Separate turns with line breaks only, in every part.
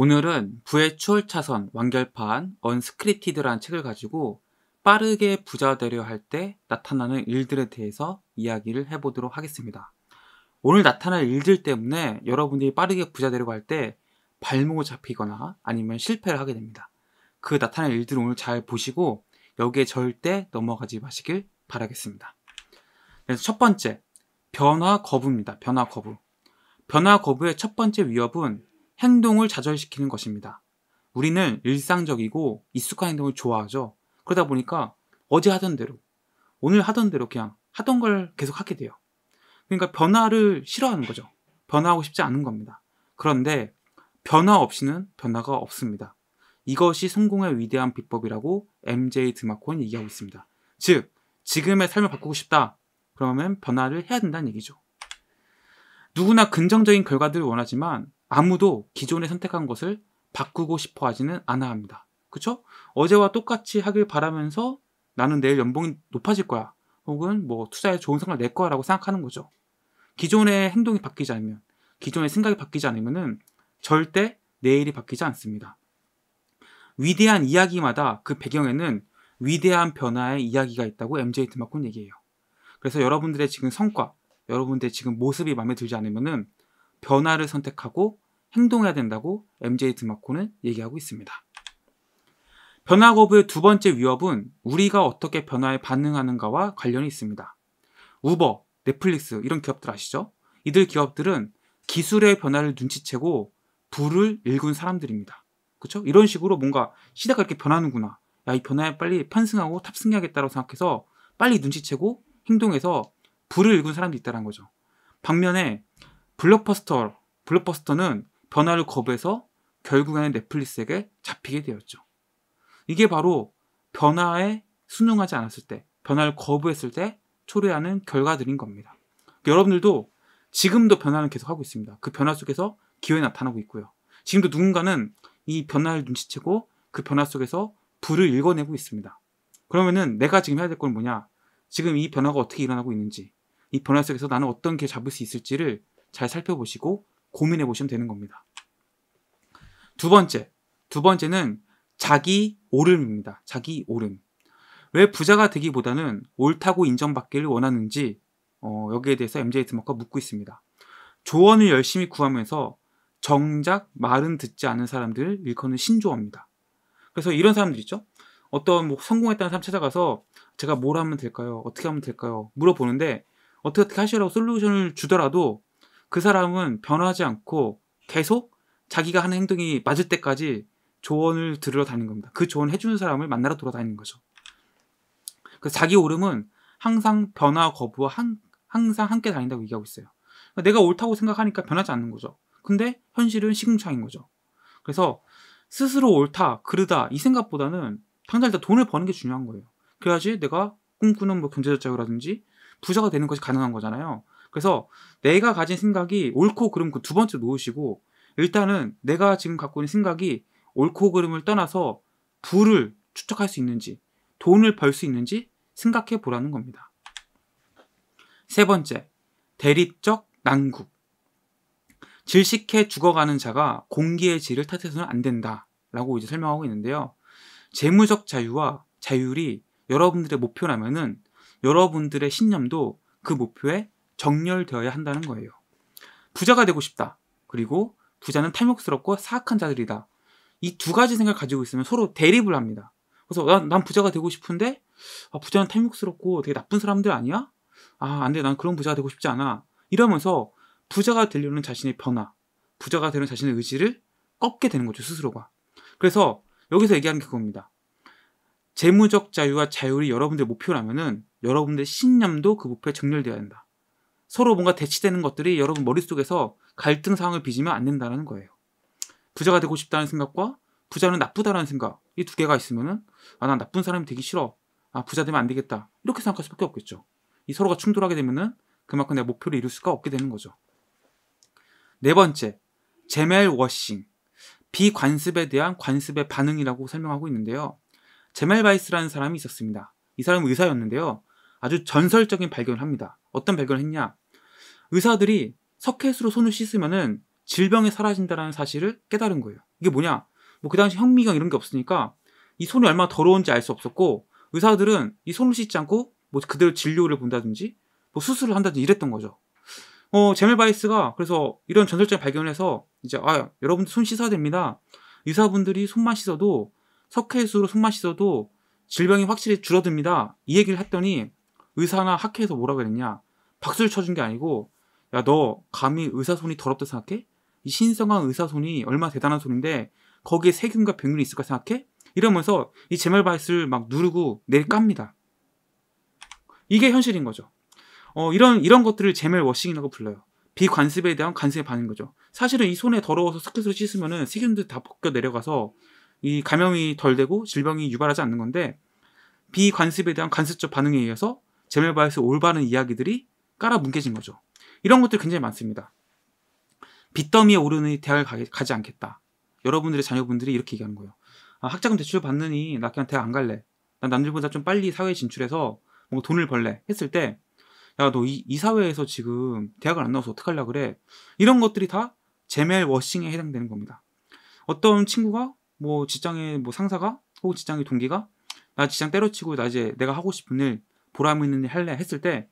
오늘은 부의 추월 차선 완결판 언스크립티드라는 책을 가지고 빠르게 부자 되려 할 때 나타나는 일들에 대해서 이야기를 해보도록 하겠습니다. 오늘 나타날 일들 때문에 여러분들이 빠르게 부자 되려고 할 때 발목을 잡히거나 아니면 실패를 하게 됩니다. 그 나타날 일들을 오늘 잘 보시고 여기에 절대 넘어가지 마시길 바라겠습니다. 그래서 네, 첫 번째, 변화 거부입니다. 변화 거부. 변화 거부의 첫 번째 위협은 행동을 좌절시키는 것입니다. 우리는 일상적이고 익숙한 행동을 좋아하죠. 그러다 보니까 어제 하던 대로, 오늘 하던 대로 그냥 하던 걸 계속 하게 돼요. 그러니까 변화를 싫어하는 거죠. 변화하고 싶지 않은 겁니다. 그런데 변화 없이는 변화가 없습니다. 이것이 성공의 위대한 비법이라고 MJ 드마콘이 얘기하고 있습니다. 즉, 지금의 삶을 바꾸고 싶다. 그러면 변화를 해야 된다는 얘기죠. 누구나 긍정적인 결과들을 원하지만 아무도 기존에 선택한 것을 바꾸고 싶어 하지는 않아 합니다. 그쵸? 어제와 똑같이 하길 바라면서 나는 내일 연봉이 높아질 거야. 혹은 뭐 투자에 좋은 성과를 낼 거야 라고 생각하는 거죠. 기존의 행동이 바뀌지 않으면, 기존의 생각이 바뀌지 않으면 절대 내일이 바뀌지 않습니다. 위대한 이야기마다 그 배경에는 위대한 변화의 이야기가 있다고 MJ 드마콘 얘기해요. 그래서 여러분들의 지금 성과, 여러분들의 지금 모습이 마음에 들지 않으면 변화를 선택하고 행동해야 된다고 MJ 드마코는 얘기하고 있습니다. 변화 거부의 두 번째 위협은 우리가 어떻게 변화에 반응하는가와 관련이 있습니다. 우버, 넷플릭스 이런 기업들 아시죠? 이들 기업들은 기술의 변화를 눈치채고 불을 읽은 사람들입니다. 그렇죠? 이런 식으로 뭔가 시대가 이렇게 변하는구나. 야, 이 변화에 빨리 편승하고 탑승해야겠다고 생각해서 빨리 눈치채고 행동해서 불을 읽은 사람들이 있다는 거죠. 반면에 블록버스터, 블록버스터는 변화를 거부해서 결국에는 넷플릭스에게 잡히게 되었죠. 이게 바로 변화에 순응하지 않았을 때, 변화를 거부했을 때 초래하는 결과들인 겁니다. 여러분들도 지금도 변화는 계속하고 있습니다. 그 변화 속에서 기회 나타나고 있고요. 지금도 누군가는 이 변화를 눈치채고 그 변화 속에서 불을 읽어내고 있습니다. 그러면은 내가 지금 해야 될 건 뭐냐? 지금 이 변화가 어떻게 일어나고 있는지, 이 변화 속에서 나는 어떤 길 잡을 수 있을지를 잘 살펴보시고 고민해 보시면 되는 겁니다. 두 번째, 두 번째는 자기 오름입니다. 자기 오름. 왜 부자가 되기보다는 옳다고 인정받기를 원하는지 어, 여기에 대해서 MJ 드머커 묻고 있습니다. 조언을 열심히 구하면서 정작 말은 듣지 않은 사람들을 일컫는 신조어입니다. 그래서 이런 사람들 있죠. 어떤 뭐 성공했다는 사람 찾아가서 제가 뭘 하면 될까요? 어떻게 하면 될까요? 물어보는데 어떻게 어떻게 하시라고 솔루션을 주더라도 그 사람은 변하지 않고 계속 자기가 하는 행동이 맞을 때까지 조언을 들으러 다니는 겁니다. 그 조언 을 해주는 사람을 만나러 돌아다니는 거죠. 그 자기 오름은 항상 변화 거부와 한, 항상 함께 다닌다고 얘기하고 있어요. 그러니까 내가 옳다고 생각하니까 변하지 않는 거죠. 근데 현실은 시궁창인 거죠. 그래서 스스로 옳다, 그르다 이 생각보다는 당장 일단 돈을 버는 게 중요한 거예요. 그래야지 내가 꿈꾸는 뭐 경제적 자유라든지 부자가 되는 것이 가능한 거잖아요. 그래서 내가 가진 생각이 옳고 그름 그 두 번째 놓으시고 일단은 내가 지금 갖고 있는 생각이 옳고 그름을 떠나서 부를 추적할 수 있는지 돈을 벌 수 있는지 생각해 보라는 겁니다. 세 번째, 대립적 난국. 질식해 죽어가는 자가 공기의 질을 탓해서는 안 된다. 라고 이제 설명하고 있는데요. 재무적 자유와 자율이 여러분들의 목표라면은 여러분들의 신념도 그 목표에 정렬되어야 한다는 거예요. 부자가 되고 싶다. 그리고 부자는 탐욕스럽고 사악한 자들이다. 이 두 가지 생각을 가지고 있으면 서로 대립을 합니다. 그래서 난, 난 부자가 되고 싶은데 아, 부자는 탐욕스럽고 되게 나쁜 사람들 아니야? 아, 안 돼. 난 그런 부자가 되고 싶지 않아. 이러면서 부자가 되려는 자신의 변화, 부자가 되는 자신의 의지를 꺾게 되는 거죠, 스스로가. 그래서 여기서 얘기하는 게 그겁니다. 재무적 자유와 자율이 여러분들의 목표라면은 여러분들의 신념도 그 목표에 정렬되어야 한다. 서로 뭔가 대치되는 것들이 여러분 머릿속에서 갈등 상황을 빚으면 안 된다는 거예요. 부자가 되고 싶다는 생각과 부자는 나쁘다는 생각 이 두 개가 있으면은 아난 나쁜 사람이 되기 싫어 아 부자 되면 안 되겠다 이렇게 생각할 수밖에 없겠죠. 이 서로가 충돌하게 되면은 그만큼 내 목표를 이룰 수가 없게 되는 거죠. 네 번째 제멜 워싱 비관습에 대한 관습의 반응이라고 설명하고 있는데요. 제멜 바이스라는 사람이 있었습니다. 이 사람은 의사였는데요. 아주 전설적인 발견을 합니다. 어떤 발견을 했냐? 의사들이 석회수로 손을 씻으면은 질병이 사라진다는 사실을 깨달은 거예요. 이게 뭐냐? 뭐 그 당시 현미경 이런 게 없으니까 이 손이 얼마나 더러운지 알 수 없었고 의사들은 이 손을 씻지 않고 뭐 그대로 진료를 본다든지 뭐 수술을 한다든지 이랬던 거죠. 어, 제멜바이스가 그래서 이런 전설장을 발견해서 이제 아 여러분들 손 씻어야 됩니다. 의사분들이 손만 씻어도 석회수로 손만 씻어도 질병이 확실히 줄어듭니다. 이 얘기를 했더니 의사나 학회에서 뭐라 그랬냐? 박수를 쳐준 게 아니고 야너 감히 의사 손이 더럽다 생각해? 이 신성한 의사 손이 얼마나 대단한 손인데 거기에 세균과 병균이 있을까 생각해? 이러면서 이제말바이스를막 누르고 내리 깝니다. 이게 현실인 거죠. 어, 이런 이런 것들을 제멜 워싱이라고 불러요. 비관습에 대한 관습의 반응 거죠. 사실은 이 손에 더러워서 스케으로 씻으면은 세균들 다 벗겨 내려가서 이 감염이 덜 되고 질병이 유발하지 않는 건데 비관습에 대한 관습적 반응에 의해서 제멜바이스 올바른 이야기들이 깔아 뭉개진 거죠. 이런 것들 굉장히 많습니다. 빚더미에 오르는 대학을 가, 가지 않겠다. 여러분들의 자녀분들이 이렇게 얘기하는 거예요. 아, 학자금 대출 받느니 나 그냥 대학 안 갈래. 난 남들보다 좀 빨리 사회에 진출해서 뭔가 돈을 벌래 했을 때 야, 너 이, 이 사회에서 지금 대학을 안 나와서 어떡하려 그래? 이런 것들이 다 제멜 워싱에 해당되는 겁니다. 어떤 친구가, 뭐, 직장의 뭐 상사가, 혹은 직장의 동기가, 나 직장 때려치고, 나 이제 내가 하고 싶은 일, 보람 있는 일 할래 했을 때,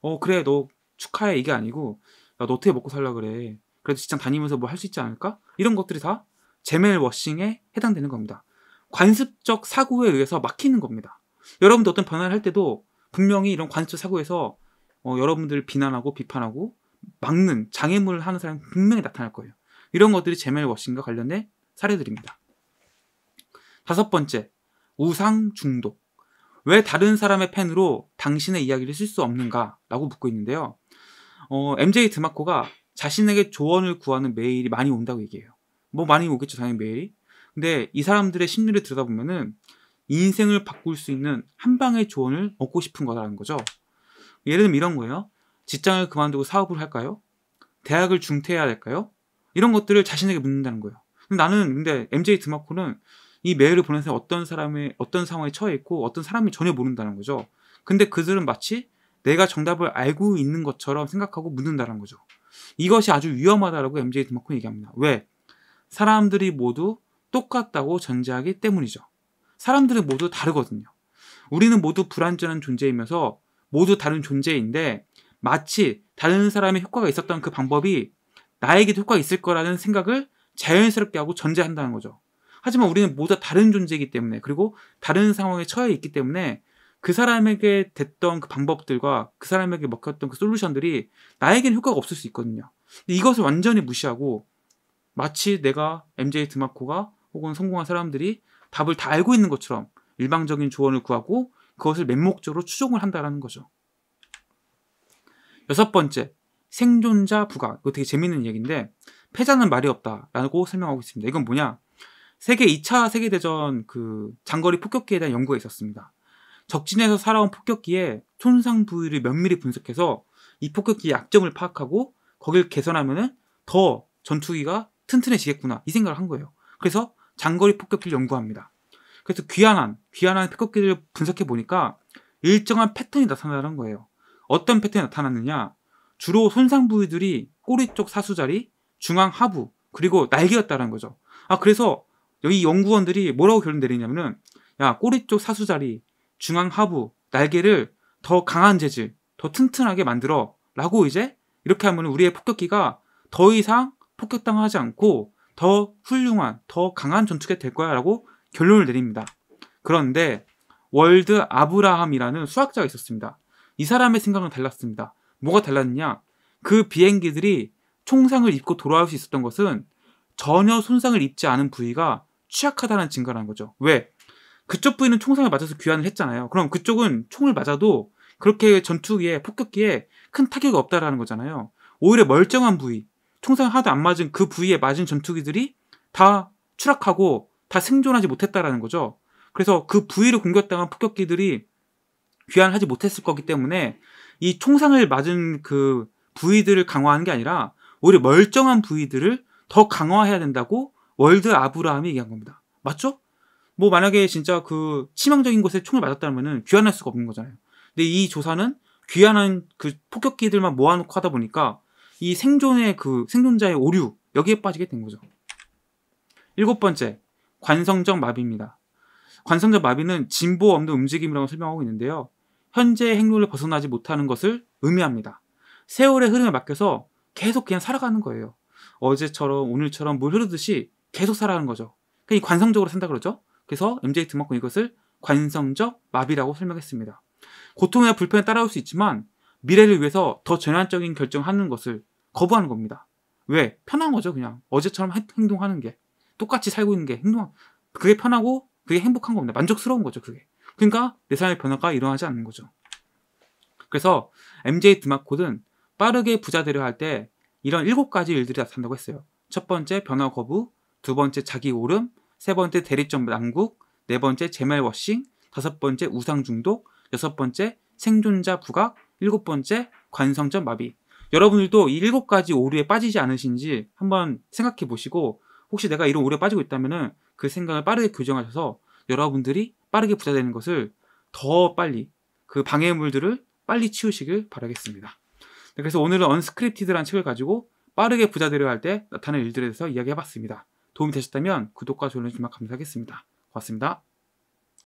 어, 그래, 너 축하해 이게 아니고 야, 너 어떻게 먹고 살라 그래. 그래도 직장 다니면서 뭐 할 수 있지 않을까? 이런 것들이 다 제멜 워싱에 해당되는 겁니다. 관습적 사고에 의해서 막히는 겁니다. 여러분들 어떤 변화를 할 때도 분명히 이런 관습적 사고에서 어, 여러분들을 비난하고 비판하고 막는 장애물을 하는 사람이 분명히 나타날 거예요. 이런 것들이 제멜 워싱과 관련된 사례들입니다. 다섯 번째, 우상 중독. 왜 다른 사람의 펜으로 당신의 이야기를 쓸 수 없는가? 라고 묻고 있는데요. 어, MJ 드마코가 자신에게 조언을 구하는 메일이 많이 온다고 얘기해요. 뭐 많이 오겠죠, 당연히 메일이. 근데 이 사람들의 심리를 들여다보면은 인생을 바꿀 수 있는 한 방의 조언을 얻고 싶은 거라는 거죠. 예를 들면 이런 거예요. 직장을 그만두고 사업을 할까요? 대학을 중퇴해야 될까요 이런 것들을 자신에게 묻는다는 거예요. 나는 근데 MJ 드마코는 이 메일을 보낸 사 어떤 사람의 어떤 상황에 처해 있고 어떤 사람이 전혀 모른다는 거죠. 근데 그들은 마치 내가 정답을 알고 있는 것처럼 생각하고 묻는다는 거죠. 이것이 아주 위험하다라고 MJ 드마콘 얘기합니다. 왜? 사람들이 모두 똑같다고 전제하기 때문이죠. 사람들은 모두 다르거든요. 우리는 모두 불완전한 존재이면서 모두 다른 존재인데 마치 다른 사람의 효과가 있었던 그 방법이 나에게도 효과가 있을 거라는 생각을 자연스럽게 하고 전제한다는 거죠. 하지만 우리는 모두 다른 존재이기 때문에 그리고 다른 상황에 처해 있기 때문에 그 사람에게 됐던 그 방법들과 그 사람에게 먹혔던 그 솔루션들이 나에겐 효과가 없을 수 있거든요. 근데 이것을 완전히 무시하고 마치 내가 MJ 드마코가 혹은 성공한 사람들이 답을 다 알고 있는 것처럼 일방적인 조언을 구하고 그것을 맹목적으로 추종을 한다라는 거죠. 여섯 번째, 생존자 부각. 이거 되게 재밌는 얘기인데 패자는 말이 없다라고 설명하고 있습니다. 이건 뭐냐? 세계 2차 세계대전 그 장거리 폭격기에 대한 연구가 있었습니다. 적진에서 살아온 폭격기에 손상 부위를 면밀히 분석해서 이 폭격기의 약점을 파악하고 거길 개선하면더 전투기가 튼튼해지겠구나 이 생각을 한 거예요. 그래서 장거리 폭격기를 연구합니다. 그래서 귀한한귀한한 폭격기를 분석해 보니까 일정한 패턴이 나타나는 거예요. 어떤 패턴이 나타났느냐? 주로 손상 부위들이 꼬리 쪽 사수자리, 중앙 하부, 그리고 날개였다는 거죠. 아 그래서 여기 연구원들이 뭐라고 결론 내리냐면은 야 꼬리 쪽 사수자리 중앙 하부, 날개를 더 강한 재질, 더 튼튼하게 만들어 라고 이제 이렇게 하면 우리의 폭격기가 더 이상 폭격당하지 않고 더 훌륭한, 더 강한 전투기가 될 거야 라고 결론을 내립니다. 그런데 월드 아브라함이라는 수학자가 있었습니다. 이 사람의 생각은 달랐습니다. 뭐가 달랐느냐? 그 비행기들이 총상을 입고 돌아올 수 있었던 것은 전혀 손상을 입지 않은 부위가 취약하다는 증거라는 거죠. 왜? 그쪽 부위는 총상을 맞아서 귀환을 했잖아요. 그럼 그쪽은 총을 맞아도 그렇게 전투기에 폭격기에 큰 타격이 없다라는 거잖아요. 오히려 멀쩡한 부위, 총상 하나도 안 맞은 그 부위에 맞은 전투기들이 다 추락하고 다 생존하지 못했다라는 거죠. 그래서 그 부위를 공격당한 폭격기들이 귀환하지 을 못했을 거기 때문에 이 총상을 맞은 그 부위들을 강화하는 게 아니라 오히려 멀쩡한 부위들을 더 강화해야 된다고 월드 아브라함이 얘기한 겁니다. 맞죠? 뭐 만약에 진짜 그 치명적인 곳에 총을 맞았다면은 귀환할 수가 없는 거잖아요. 근데 이 조사는 귀환한 그 폭격기들만 모아놓고 하다 보니까 이 생존의 그 생존자의 오류 여기에 빠지게 된 거죠. 일곱 번째 관성적 마비입니다. 관성적 마비는 진보 없는 움직임이라고 설명하고 있는데요. 현재의 행로를 벗어나지 못하는 것을 의미합니다. 세월의 흐름에 맡겨서 계속 그냥 살아가는 거예요. 어제처럼 오늘처럼 물 흐르듯이 계속 살아가는 거죠. 그러 관성적으로 산다 그러죠. 그래서 MJ 등만큼 이것을 관성적 마비라고 설명했습니다. 고통이나 불편에 따라올 수 있지만 미래를 위해서 더 전환적인 결정하는 것을 거부하는 겁니다. 왜? 편한 거죠, 그냥. 어제처럼 행동하는 게. 똑같이 살고 있는 게 행동 그게 편하고 그게 행복한 겁니다. 만족스러운 거죠, 그게. 그러니까 내 삶의 변화가 일어나지 않는 거죠. 그래서 MJ 드마코는 빠르게 부자 되려 할 때 이런 일곱 가지 일들이 나타난다고 했어요. 첫 번째 변화 거부, 두 번째 자기 오름, 세 번째 대리점 난국, 네 번째 제멜 워싱, 다섯 번째 우상 중독, 여섯 번째 생존자 부각, 일곱 번째 관성점 마비. 여러분들도 이 일곱 가지 오류에 빠지지 않으신지 한번 생각해 보시고 혹시 내가 이런 오류에 빠지고 있다면그 생각을 빠르게 교정하셔서 여러분들이 빠르게 부자 되는 것을 더 빨리 그 방해물들을 빨리 치우시길 바라겠습니다. 네, 그래서 오늘은 언스크립티드라는 책을 가지고 빠르게 부자 되려 할 때 나타나는 일들에 대해서 이야기해 봤습니다. 도움이 되셨다면 구독과 좋아요 해주시면 감사하겠습니다. 고맙습니다.